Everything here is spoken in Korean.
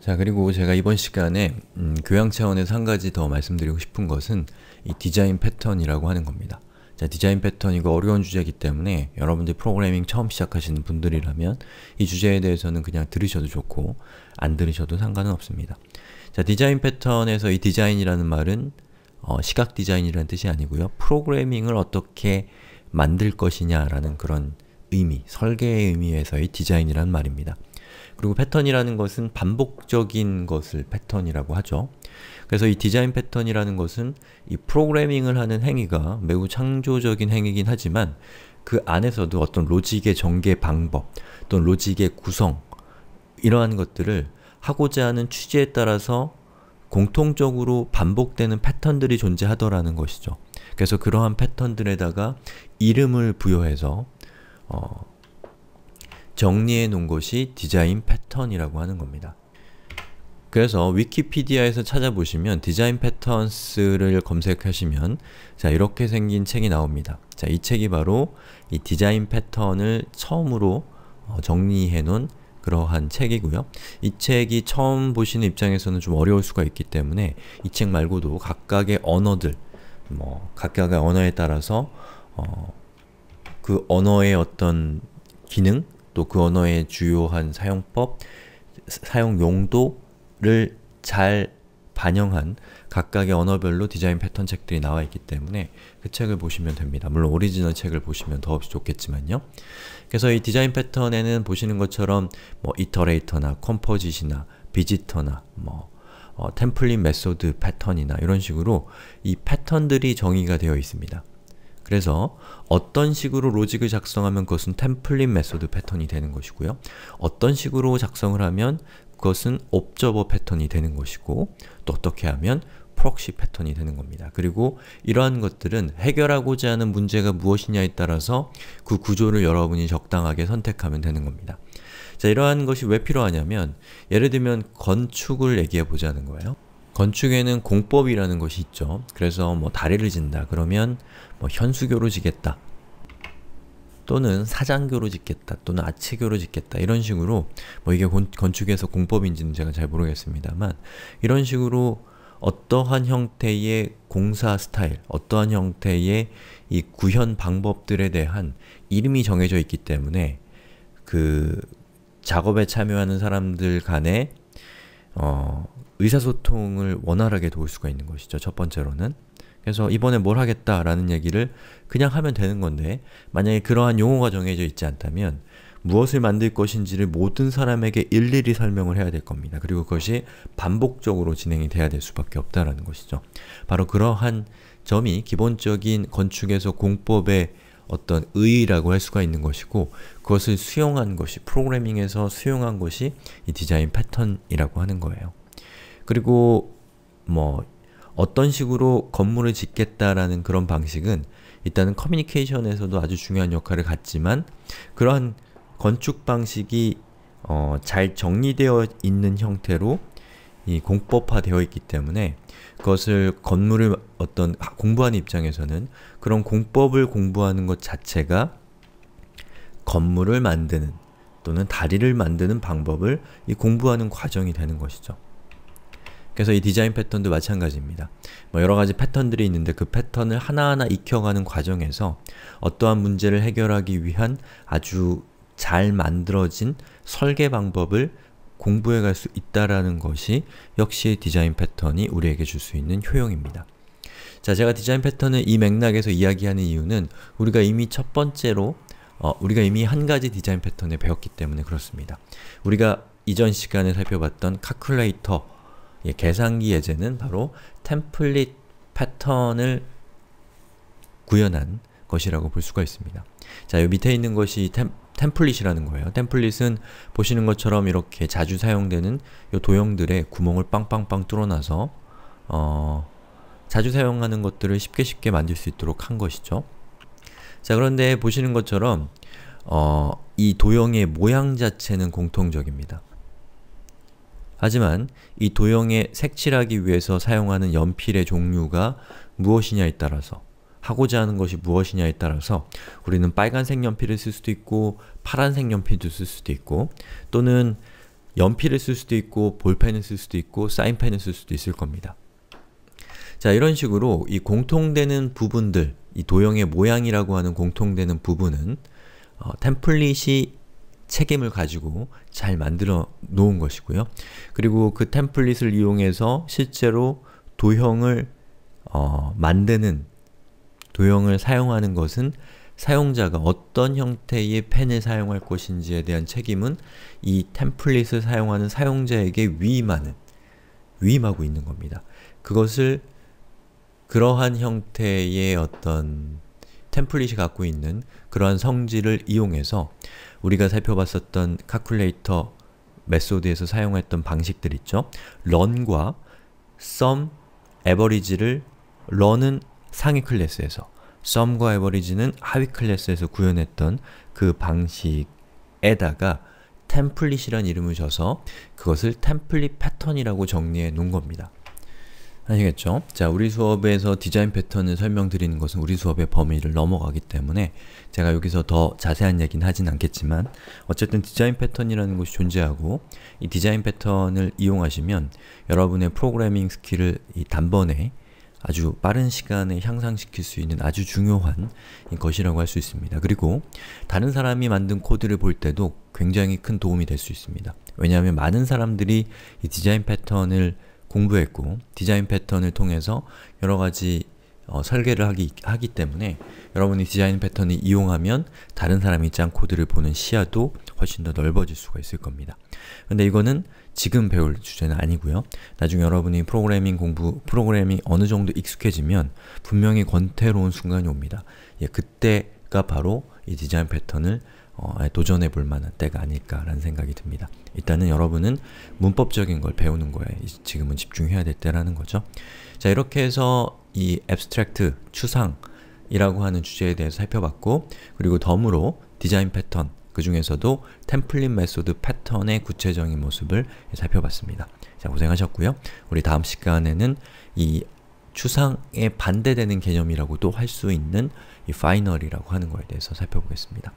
자 그리고 제가 이번 시간에 음, 교양 차원에서 한 가지 더 말씀드리고 싶은 것은 이 디자인 패턴이라고 하는 겁니다. 자 디자인 패턴 이거 어려운 주제이기 때문에 여러분들 프로그래밍 처음 시작하시는 분들이라면 이 주제에 대해서는 그냥 들으셔도 좋고 안 들으셔도 상관은 없습니다. 자 디자인 패턴에서 이 디자인이라는 말은 어, 시각 디자인이라는 뜻이 아니고요. 프로그래밍을 어떻게 만들 것이냐라는 그런 의미, 설계의 의미에서의 디자인이란 말입니다. 그리고 패턴이라는 것은 반복적인 것을 패턴이라고 하죠. 그래서 이 디자인 패턴이라는 것은 이 프로그래밍을 하는 행위가 매우 창조적인 행위긴 하지만 그 안에서도 어떤 로직의 전개 방법 또는 로직의 구성 이러한 것들을 하고자 하는 취지에 따라서 공통적으로 반복되는 패턴들이 존재하더라는 것이죠. 그래서 그러한 패턴들에다가 이름을 부여해서 어, 정리해 놓은 것이 디자인 패턴이라고 하는 겁니다. 그래서 위키피디아에서 찾아보시면 디자인 패턴스를 검색하시면 자 이렇게 생긴 책이 나옵니다. 자이 책이 바로 이 디자인 패턴을 처음으로 어, 정리해 놓은 그러한 책이고요. 이 책이 처음 보시는 입장에서는 좀 어려울 수가 있기 때문에 이 책 말고도 각각의 언어들 뭐 각각의 언어에 따라서 어, 그 언어의 어떤 기능 또그 언어의 주요한 사용법, 사용 용도를 잘 반영한 각각의 언어별로 디자인 패턴 책들이 나와 있기 때문에 그 책을 보시면 됩니다. 물론 오리지널 책을 보시면 더없이 좋겠지만요. 그래서 이 디자인 패턴에는 보시는 것처럼 뭐 이터레이터나 컴포짓이나 비지터나 뭐 어, 템플릿 메소드 패턴이나 이런 식으로 이 패턴들이 정의가 되어 있습니다. 그래서 어떤 식으로 로직을 작성하면 그것은 템플릿 메소드 패턴이 되는 것이고요. 어떤 식으로 작성을 하면 그것은 옵저버 패턴이 되는 것이고 또 어떻게 하면 프록시 패턴이 되는 겁니다. 그리고 이러한 것들은 해결하고자 하는 문제가 무엇이냐에 따라서 그 구조를 여러분이 적당하게 선택하면 되는 겁니다. 자, 이러한 것이 왜 필요하냐면 예를 들면 건축을 얘기해 보자는 거예요. 건축에는 공법이라는 것이 있죠. 그래서 뭐 다리를 진다 그러면 뭐 현수교로 지겠다. 또는 사장교로 짓겠다 또는 아치교로 짓겠다 이런 식으로 뭐 이게 건, 건축에서 공법인지는 제가 잘 모르겠습니다만 이런 식으로 어떠한 형태의 공사 스타일, 어떠한 형태의 이 구현 방법들에 대한 이름이 정해져 있기 때문에 그 작업에 참여하는 사람들 간에 어, 의사소통을 원활하게 도울 수가 있는 것이죠. 첫 번째로는. 그래서 이번에 뭘 하겠다라는 얘기를 그냥 하면 되는 건데 만약에 그러한 용어가 정해져 있지 않다면 무엇을 만들 것인지를 모든 사람에게 일일이 설명을 해야 될 겁니다. 그리고 그것이 반복적으로 진행이 돼야 될 수밖에 없다라는 것이죠. 바로 그러한 점이 기본적인 건축에서 공법의 어떤 의의라고 할 수가 있는 것이고 그것을 수용한 것이 프로그래밍에서 수용한 것이 이 디자인 패턴이라고 하는 거예요. 그리고 뭐 어떤 식으로 건물을 짓겠다라는 그런 방식은 일단은 커뮤니케이션에서도 아주 중요한 역할을 갖지만 그러한 건축 방식이 어, 잘 정리되어 있는 형태로 이 공법화되어 있기 때문에 그것을 건물을 어떤 공부하는 입장에서는 그런 공법을 공부하는 것 자체가 건물을 만드는 또는 다리를 만드는 방법을 이 공부하는 과정이 되는 것이죠. 그래서 이 디자인 패턴도 마찬가지입니다. 뭐 여러가지 패턴들이 있는데 그 패턴을 하나하나 익혀가는 과정에서 어떠한 문제를 해결하기 위한 아주 잘 만들어진 설계 방법을 공부해 갈 수 있다라는 것이 역시 디자인 패턴이 우리에게 줄 수 있는 효용입니다. 자, 제가 디자인 패턴을 이 맥락에서 이야기하는 이유는 우리가 이미 첫 번째로 어, 우리가 이미 한 가지 디자인 패턴을 배웠기 때문에 그렇습니다. 우리가 이전 시간에 살펴봤던 카큘레이터 예, 계산기 예제는 바로 템플릿 패턴을 구현한 것이라고 볼 수가 있습니다. 자, 이 밑에 있는 것이 템, 템플릿이라는 거예요. 템플릿은 보시는 것처럼 이렇게 자주 사용되는 요 도형들의 구멍을 빵빵빵 뚫어놔서 어, 자주 사용하는 것들을 쉽게 쉽게 만들 수 있도록 한 것이죠. 자 그런데 보시는 것처럼 어, 이 도형의 모양 자체는 공통적입니다. 하지만 이 도형에 색칠하기 위해서 사용하는 연필의 종류가 무엇이냐에 따라서 하고자 하는 것이 무엇이냐에 따라서 우리는 빨간색 연필을 쓸 수도 있고 파란색 연필도 쓸 수도 있고 또는 연필을 쓸 수도 있고 볼펜을 쓸 수도 있고 사인펜을 쓸 수도 있을 겁니다. 자 이런 식으로 이 공통되는 부분들 이 도형의 모양이라고 하는 공통되는 부분은 어, 템플릿이 책임을 가지고 잘 만들어 놓은 것이고요. 그리고 그 템플릿을 이용해서 실제로 도형을 어, 만드는 도형을 사용하는 것은 사용자가 어떤 형태의 펜을 사용할 것인지에 대한 책임은 이 템플릿을 사용하는 사용자에게 위임하는, 위임하고 있는 겁니다. 그것을 그러한 형태의 어떤 템플릿이 갖고 있는 그러한 성질을 이용해서 우리가 살펴봤었던 카큘레이터 메소드에서 사용했던 방식들 있죠? run과 sum, average를 run은 상위 클래스에서 썸과 에버리지는 하위 클래스에서 구현했던 그 방식에다가 템플릿이란 이름을 줘서 그것을 템플릿 패턴이라고 정리해 놓은 겁니다. 아시겠죠? 자, 우리 수업에서 디자인 패턴을 설명드리는 것은 우리 수업의 범위를 넘어가기 때문에 제가 여기서 더 자세한 얘기는 하진 않겠지만 어쨌든 디자인 패턴이라는 것이 존재하고 이 디자인 패턴을 이용하시면 여러분의 프로그래밍 스킬을 단번에 아주 빠른 시간에 향상시킬 수 있는 아주 중요한 것이라고 할 수 있습니다. 그리고 다른 사람이 만든 코드를 볼 때도 굉장히 큰 도움이 될 수 있습니다. 왜냐하면 많은 사람들이 이 디자인 패턴을 공부했고 디자인 패턴을 통해서 여러가지 어, 설계를 하기, 하기 때문에 여러분이 디자인 패턴을 이용하면 다른 사람이 짠 코드를 보는 시야도 훨씬 더 넓어질 수가 있을 겁니다. 근데 이거는 지금 배울 주제는 아니고요. 나중에 여러분이 프로그래밍 공부, 프로그래밍 어느 정도 익숙해지면 분명히 권태로운 순간이 옵니다. 예, 그때가 바로 이 디자인 패턴을 어, 도전해 볼 만한 때가 아닐까라는 생각이 듭니다. 일단은 여러분은 문법적인 걸 배우는 거에 지금은 집중해야 될 때라는 거죠. 자, 이렇게 해서 이 abstract, 추상이라고 하는 주제에 대해서 살펴봤고 그리고 덤으로 디자인 패턴, 그 중에서도 템플릿 메소드 패턴의 구체적인 모습을 살펴봤습니다. 자, 고생하셨고요. 우리 다음 시간에는 이 추상에 반대되는 개념이라고도 할 수 있는 이 파이널이라고 하는 거에 대해서 살펴보겠습니다.